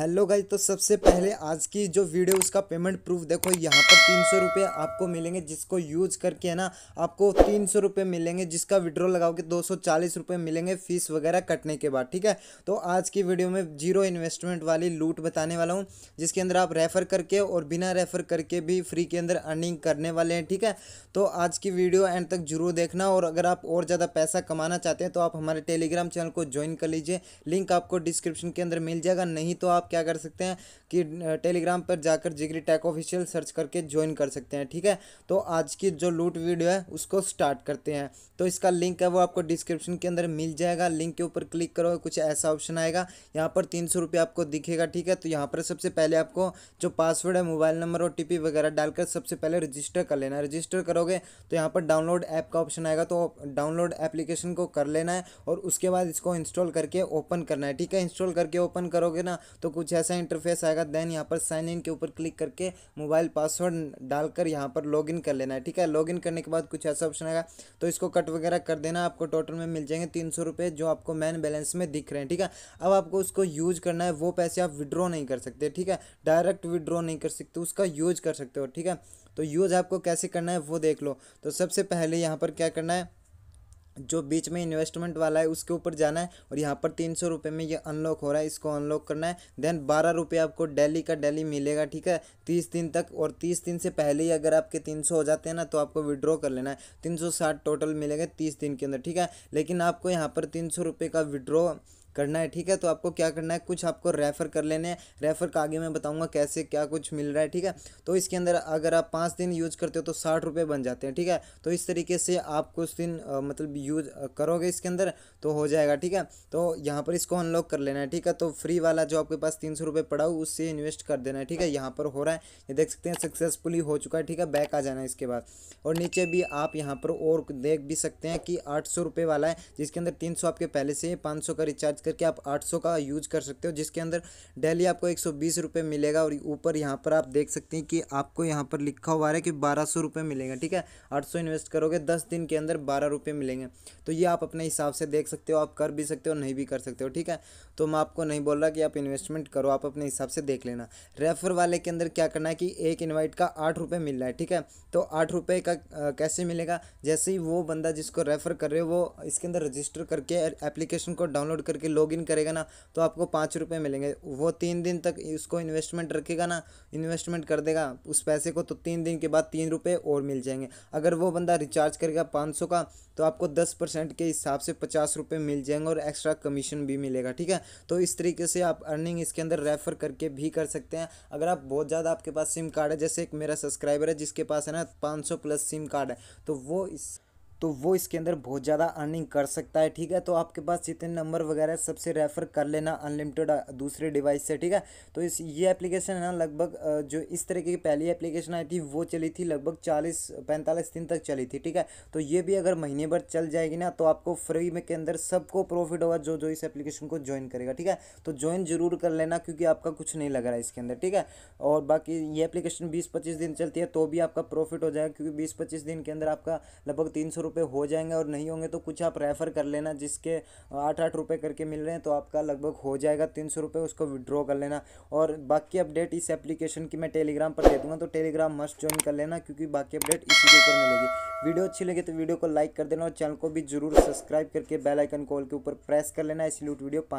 hello guys तो सबसे पहले आज की जो वीडियो उसका पेमेंट प्रूफ देखो यहाँ पर तीन सौ रुपये आपको मिलेंगे जिसको यूज करके है ना आपको तीन सौ रुपये मिलेंगे जिसका विड्रॉ लगाओगे दो सौ चालीस रुपये मिलेंगे फीस वगैरह कटने के बाद ठीक है तो आज की वीडियो में जीरो इन्वेस्टमेंट वाली लूट बताने वाला हूँ जिसके अंदर आप रेफ़र करके और बिना रेफ़र करके भी फ्री के अंदर अर्निंग करने वाले हैं ठीक है तो आज की वीडियो एंड तक जरूर देखना और अगर आप और ज़्यादा पैसा कमाना चाहते हैं तो आप हमारे टेलीग्राम चैनल को ज्वाइन कर लीजिए लिंक आपको डिस्क्रिप्शन के अंदर मिल जाएगा नहीं तो आप क्या कर सकते हैं कि टेलीग्राम पर जाकर जिगरी टैक ऑफिशियल सर्च करके ज्वाइन कर सकते हैं ठीक है तो आज की जो लूट वीडियो है उसको स्टार्ट करते हैं तो इसका लिंक है वो आपको डिस्क्रिप्शन के अंदर मिल जाएगा लिंक के ऊपर क्लिक करो कुछ ऐसा ऑप्शन आएगा यहाँ पर तीन सौ रुपया आपको दिखेगा ठीक है तो यहाँ पर सबसे पहले आपको जो पासवर्ड है मोबाइल नंबर और टीपी वगैरह डालकर सबसे पहले रजिस्टर कर लेना है रजिस्टर करोगे तो यहाँ पर डाउनलोड ऐप का ऑप्शन आएगा तो डाउनलोड एप्लीकेशन को कर लेना है और उसके बाद इसको इंस्टॉल करके ओपन करना है ठीक है इंस्टॉल करके ओपन करोगे ना तो कुछ ऐसा इंटरफेस आएगा देन यहाँ पर साइन इन के ऊपर क्लिक करके मोबाइल पासवर्ड डालकर यहाँ पर लॉगिन कर लेना है ठीक है लॉगिन करने के बाद कुछ ऐसा ऑप्शन आएगा तो इसको कट वगैरह कर देना आपको टोटल में मिल जाएंगे तीन सौ रुपये जो आपको मैन बैलेंस में दिख रहे हैं ठीक है अब आपको उसको यूज करना है वो पैसे आप विड्रॉ नहीं कर सकते ठीक है डायरेक्ट विड्रॉ नहीं कर सकते उसका यूज कर सकते हो ठीक है तो यूज़ आपको कैसे करना है वो देख लो तो सबसे पहले यहाँ पर क्या करना है जो बीच में इन्वेस्टमेंट वाला है उसके ऊपर जाना है और यहाँ पर तीन सौ रुपये में ये अनलॉक हो रहा है इसको अनलॉक करना है देन बारह रुपये आपको डेली का डेली मिलेगा ठीक है तीस दिन तक और तीस दिन से पहले ही अगर आपके तीन सौ हो जाते हैं ना तो आपको विड्रॉ कर लेना है तीन सौ साठ टोटल मिलेगा तीस दिन के अंदर ठीक है लेकिन आपको यहाँ पर तीन सौ रुपये का विड्रॉ करना है ठीक है तो आपको क्या करना है कुछ आपको रेफ़र कर लेने हैं रेफ़र का आगे मैं बताऊंगा कैसे क्या कुछ मिल रहा है ठीक है तो इसके अंदर अगर आप पाँच दिन यूज करते हो तो साठ रुपये बन जाते हैं ठीक है तो इस तरीके से आप कुछ दिन आ, मतलब यूज करोगे इसके अंदर तो हो जाएगा ठीक है तो यहाँ पर इसको अनलॉक कर लेना है ठीक है तो फ्री वाला जो आपके पास तीन सौ पड़ा हो उससे इन्वेस्ट कर देना है ठीक है यहाँ पर हो रहा है ये देख सकते हैं सक्सेसफुली हो चुका है ठीक है बैक आ जाना है इसके बाद और नीचे भी आप यहाँ पर और देख भी सकते हैं कि आठ वाला है जिसके अंदर तीन आपके पहले से ही पाँच का रिचार्ज सर्च करके आप 800 का यूज कर सकते हो जिसके अंदर डेली आपको एक रुपए मिलेगा और ऊपर यहाँ पर आप देख सकते हैं कि आपको यहाँ पर लिखा हुआ है कि बारह रुपए मिलेगा ठीक है आठ इन्वेस्ट करोगे दस दिन के अंदर बारह रुपये मिलेंगे तो ये आप अपने हिसाब से देख सकते हो आप कर भी सकते हो नहीं भी कर सकते हो ठीक है तो मैं आपको नहीं बोल रहा कि आप इन्वेस्टमेंट करो आप अपने हिसाब से देख लेना रेफर वाले के अंदर क्या करना है कि एक इन्वाइट का आठ रुपये मिल रहा है ठीक है तो आठ रुपये का कैसे मिलेगा जैसे ही वो बंदा जिसको रेफर कर रहे हो वो इसके अंदर रजिस्टर करके एप्लीकेशन को डाउनलोड करके लॉग इन करेगा ना तो आपको पाँच रुपये मिलेंगे वो तीन दिन तक उसको इन्वेस्टमेंट रखेगा ना इन्वेस्टमेंट कर देगा उस पैसे को तो तीन दिन के बाद तीन रुपये और मिल जाएंगे अगर वो बंदा रिचार्ज करेगा पाँच सौ का तो आपको दस परसेंट के हिसाब से पचास रुपये मिल जाएंगे और एक्स्ट्रा कमीशन भी मिलेगा ठीक है तो इस तरीके से आप अर्निंग इसके अंदर रेफ़र करके भी कर सकते हैं अगर आप बहुत ज़्यादा आपके पास सिम कार्ड है जैसे एक मेरा सब्सक्राइबर है जिसके पास है ना पाँच सौ प्लस सिम कार्ड है तो वो इस तो वो इसके अंदर बहुत ज़्यादा अर्निंग कर सकता है ठीक है तो आपके पास जितने नंबर वगैरह सबसे रेफ़र कर लेना अनलिमिटेड दूसरे डिवाइस से ठीक है तो इस ये एप्लीकेशन है ना लगभग जो इस तरीके की पहली एप्लीकेशन आई थी वो चली थी लगभग चालीस पैंतालीस दिन तक चली थी ठीक है तो ये भी अगर महीने भर चल जाएगी ना तो आपको फ्री में के अंदर सबको प्रॉफिट होगा जो जो इस एप्लीकेशन को ज्वाइन करेगा ठीक है तो ज्वाइन जरूर कर लेना क्योंकि आपका कुछ नहीं लग रहा है इसके अंदर ठीक है और बाकी ये एप्लीकेशन बीस पच्चीस दिन चलती है तो भी आपका प्रॉफिट हो जाएगा क्योंकि बीस पच्चीस दिन के अंदर आपका लगभग तीन सौ रुपये हो जाएंगे और नहीं होंगे तो कुछ आप रेफ़र कर लेना जिसके आठ आठ रुपये करके मिल रहे हैं तो आपका लगभग हो जाएगा तीन सौ रुपये उसको विड्रॉ कर लेना और बाकी अपडेट इस एप्लीकेशन की मैं टेलीग्राम पर दे दूँगा तो टेलीग्राम मस्ट ज्वाइन कर लेना क्योंकि बाकी अपडेट इसी के ऊपर मिलेगी वीडियो अच्छी लगी तो वीडियो को लाइक कर देना और चैनल को भी जरूर सब्सक्राइब करके बेलाइकन कॉल के ऊपर प्रेस कर लेना इसलिए वीडियो